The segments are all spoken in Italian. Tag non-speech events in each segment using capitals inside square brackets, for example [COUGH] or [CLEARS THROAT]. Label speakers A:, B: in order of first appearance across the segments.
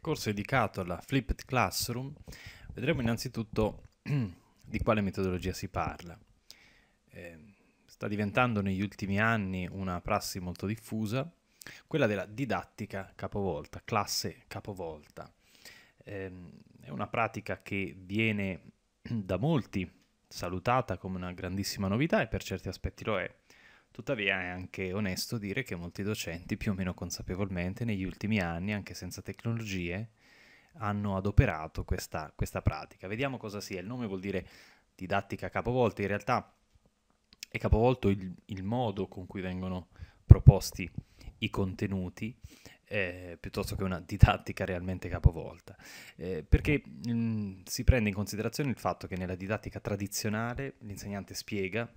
A: corso dedicato alla Flipped Classroom vedremo innanzitutto [CLEARS THROAT] di quale metodologia si parla. Eh, sta diventando negli ultimi anni una prassi molto diffusa, quella della didattica capovolta, classe capovolta. Eh, è una pratica che viene [CLEARS THROAT] da molti salutata come una grandissima novità e per certi aspetti lo è, Tuttavia è anche onesto dire che molti docenti, più o meno consapevolmente, negli ultimi anni, anche senza tecnologie, hanno adoperato questa, questa pratica. Vediamo cosa sia. Il nome vuol dire didattica capovolta, in realtà è capovolto il, il modo con cui vengono proposti i contenuti eh, piuttosto che una didattica realmente capovolta. Eh, perché mh, mm, si prende in considerazione il fatto che nella didattica tradizionale l'insegnante spiega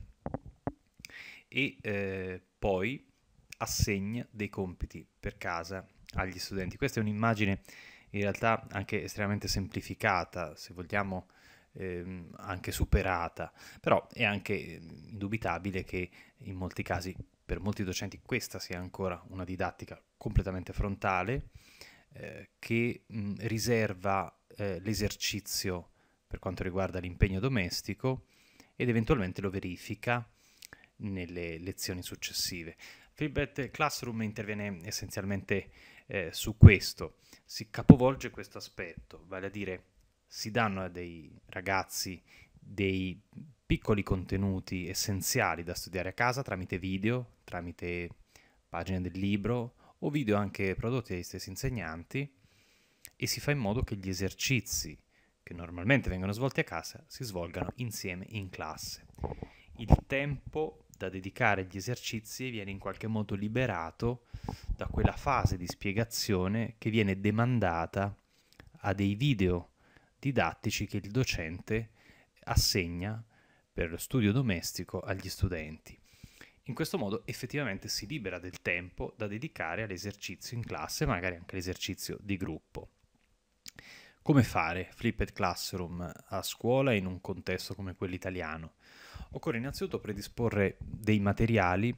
A: e eh, poi assegna dei compiti per casa agli studenti. Questa è un'immagine in realtà anche estremamente semplificata, se vogliamo ehm, anche superata, però è anche indubitabile che in molti casi, per molti docenti, questa sia ancora una didattica completamente frontale eh, che mh, riserva eh, l'esercizio per quanto riguarda l'impegno domestico ed eventualmente lo verifica nelle lezioni successive. Feedback Classroom interviene essenzialmente eh, su questo, si capovolge questo aspetto, vale a dire si danno a dei ragazzi dei piccoli contenuti essenziali da studiare a casa tramite video, tramite pagine del libro o video anche prodotti dagli stessi insegnanti e si fa in modo che gli esercizi che normalmente vengono svolti a casa si svolgano insieme in classe. Il tempo da dedicare agli esercizi viene in qualche modo liberato da quella fase di spiegazione che viene demandata a dei video didattici che il docente assegna per lo studio domestico agli studenti. In questo modo effettivamente si libera del tempo da dedicare all'esercizio in classe, magari anche all'esercizio di gruppo. Come fare Flipped Classroom a scuola in un contesto come quello italiano? Occorre innanzitutto predisporre dei materiali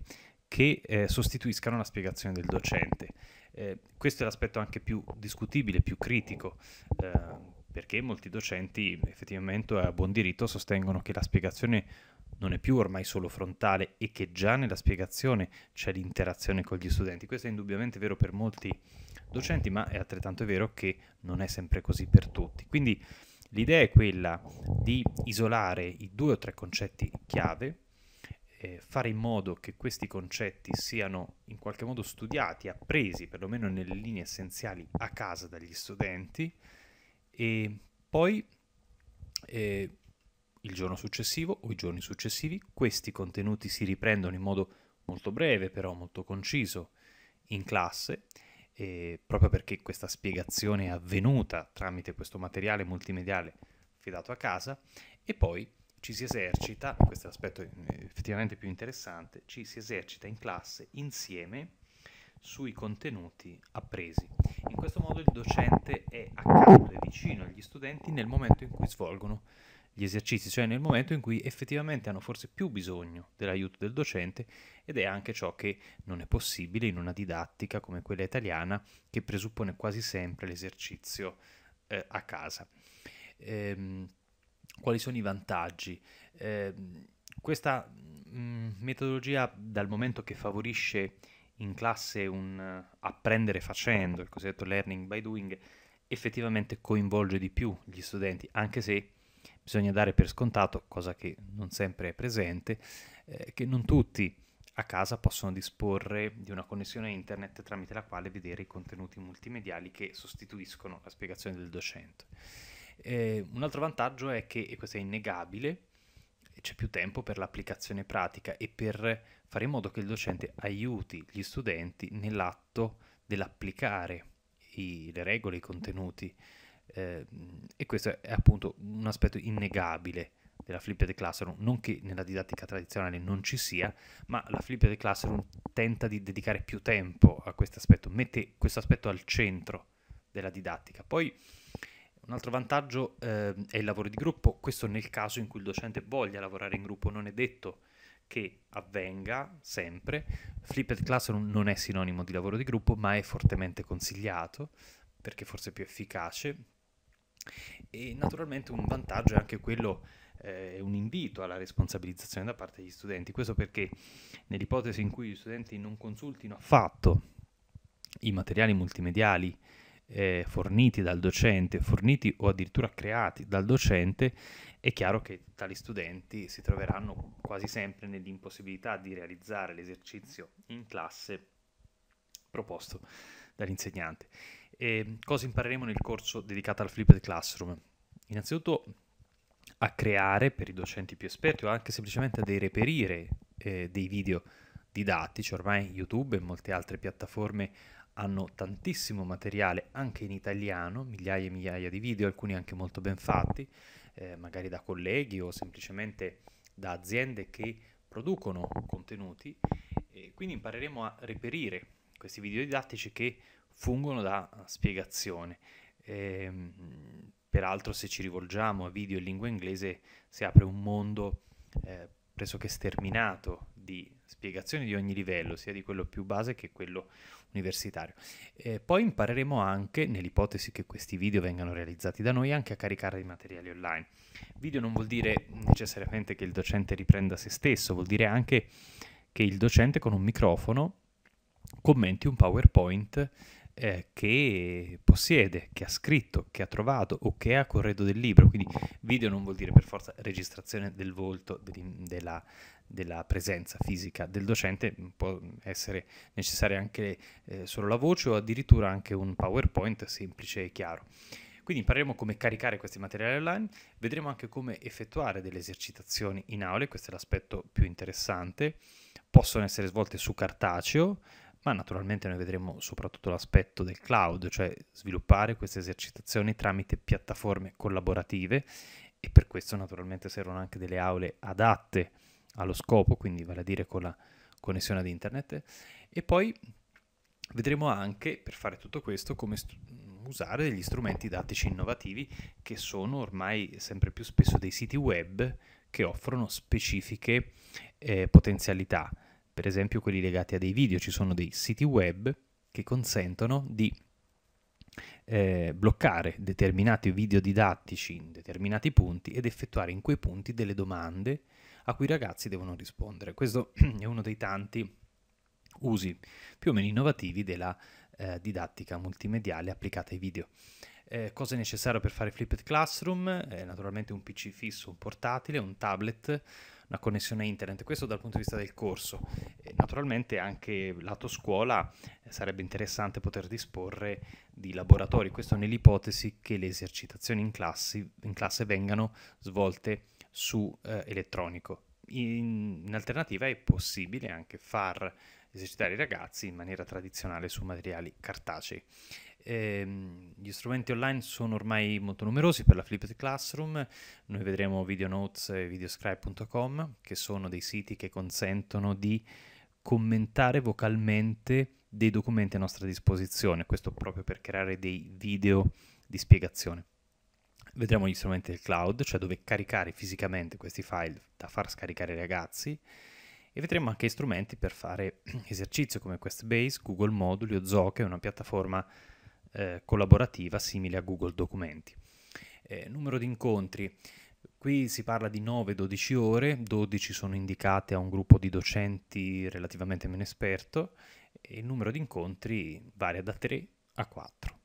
A: che eh, sostituiscano la spiegazione del docente. Eh, questo è l'aspetto anche più discutibile, più critico, eh, perché molti docenti effettivamente a buon diritto sostengono che la spiegazione non è più ormai solo frontale e che già nella spiegazione c'è l'interazione con gli studenti. Questo è indubbiamente vero per molti docenti, ma è altrettanto vero che non è sempre così per tutti. Quindi L'idea è quella di isolare i due o tre concetti chiave, eh, fare in modo che questi concetti siano in qualche modo studiati, appresi perlomeno nelle linee essenziali a casa dagli studenti e poi eh, il giorno successivo o i giorni successivi questi contenuti si riprendono in modo molto breve però molto conciso in classe e proprio perché questa spiegazione è avvenuta tramite questo materiale multimediale fidato a casa e poi ci si esercita, questo è l'aspetto eh, effettivamente più interessante, ci si esercita in classe insieme sui contenuti appresi. In questo modo il docente è accanto e vicino agli studenti nel momento in cui svolgono gli esercizi, cioè nel momento in cui effettivamente hanno forse più bisogno dell'aiuto del docente ed è anche ciò che non è possibile in una didattica come quella italiana che presuppone quasi sempre l'esercizio eh, a casa. Ehm, quali sono i vantaggi? Ehm, questa mh, mm, metodologia dal momento che favorisce in classe un uh, apprendere facendo, il cosiddetto learning by doing, effettivamente coinvolge di più gli studenti, anche se bisogna dare per scontato, cosa che non sempre è presente, eh, che non tutti a casa possono disporre di una connessione internet tramite la quale vedere i contenuti multimediali che sostituiscono la spiegazione del docente. Eh, un altro vantaggio è che, e questo è innegabile, c'è più tempo per l'applicazione pratica e per fare in modo che il docente aiuti gli studenti nell'atto dell'applicare i, le regole, i contenuti eh, e questo è, appunto un aspetto innegabile della flipped classroom, non che nella didattica tradizionale non ci sia, ma la flipped classroom tenta di dedicare più tempo a questo aspetto, mette questo aspetto al centro della didattica. Poi un altro vantaggio eh, è il lavoro di gruppo, questo nel caso in cui il docente voglia lavorare in gruppo, non è detto che avvenga sempre. Flipped Classroom non è sinonimo di lavoro di gruppo, ma è fortemente consigliato perché forse è più efficace, e naturalmente un vantaggio è anche quello eh, un invito alla responsabilizzazione da parte degli studenti. Questo perché nell'ipotesi in cui gli studenti non consultino affatto i materiali multimediali eh, forniti dal docente, forniti o addirittura creati dal docente, è chiaro che tali studenti si troveranno quasi sempre nell'impossibilità di realizzare l'esercizio in classe proposto dall'insegnante. E ehm, cosa impareremo nel corso dedicato al Flipped Classroom? Innanzitutto a creare per i docenti più esperti o anche semplicemente a reperire eh, dei video didattici, ormai YouTube e molte altre piattaforme hanno tantissimo materiale anche in italiano, migliaia e migliaia di video, alcuni anche molto ben fatti, eh, magari da colleghi o semplicemente da aziende che producono contenuti e quindi impareremo a reperire questi video didattici che fungono da spiegazione. E, ehm, peraltro se ci rivolgiamo a video in lingua inglese si apre un mondo eh, pressoché sterminato di spiegazioni di ogni livello, sia di quello più base che quello universitario. E poi impareremo anche, nell'ipotesi che questi video vengano realizzati da noi, anche a caricare i materiali online. Video non vuol dire necessariamente che il docente riprenda se stesso, vuol dire anche che il docente con un microfono commenti un PowerPoint eh, che possiede, che ha scritto, che ha trovato o che ha corredo del libro. Quindi video non vuol dire per forza registrazione del volto, della, della presenza fisica del docente, mm, può essere necessaria anche eh, solo la voce o addirittura anche un PowerPoint semplice e chiaro. Quindi impareremo come caricare questi materiali online, vedremo anche come effettuare delle esercitazioni in aule, questo è l'aspetto più interessante, possono essere svolte su cartaceo, ma naturalmente noi vedremo soprattutto l'aspetto del cloud, cioè sviluppare queste esercitazioni tramite piattaforme collaborative e per questo naturalmente servono anche delle aule adatte allo scopo, quindi vale a dire con la connessione ad internet. E poi vedremo anche, per fare tutto questo, come stu- usare degli strumenti didattici innovativi che sono ormai sempre più spesso dei siti web che offrono specifiche eh, potenzialità per esempio quelli legati a dei video, ci sono dei siti web che consentono di eh, bloccare determinati video didattici in determinati punti ed effettuare in quei punti delle domande a cui i ragazzi devono rispondere. Questo [CLEARS THROAT] è uno dei tanti usi più o meno innovativi della eh, didattica multimediale applicata ai video. Eh, cosa è necessario per fare Flipped Classroom? Eh, naturalmente un PC fisso, un portatile, un tablet, una connessione internet, questo dal punto di vista del corso. Eh, naturalmente anche lato scuola eh, sarebbe interessante poter disporre di laboratori, questo nell'ipotesi che le esercitazioni in, classi, in classe vengano svolte su eh, elettronico. In, in alternativa è possibile anche far esercitare i ragazzi in maniera tradizionale su materiali cartacei. Ehm, gli strumenti online sono ormai molto numerosi per la Flipped Classroom, noi vedremo videonotes e videoscribe.com che sono dei siti che consentono di commentare vocalmente dei documenti a nostra disposizione, questo proprio per creare dei video di spiegazione. Vedremo gli strumenti del cloud, cioè dove caricare fisicamente questi file da far scaricare ai ragazzi e vedremo anche strumenti per fare [CLEARS THROAT] esercizio come QuestBase, Google Moduli o Zoc, che è una piattaforma eh, collaborativa simile a Google Documenti. Eh, numero di incontri. Qui si parla di 9-12 ore, 12 sono indicate a un gruppo di docenti relativamente meno esperto e il numero di incontri varia da 3 a 4.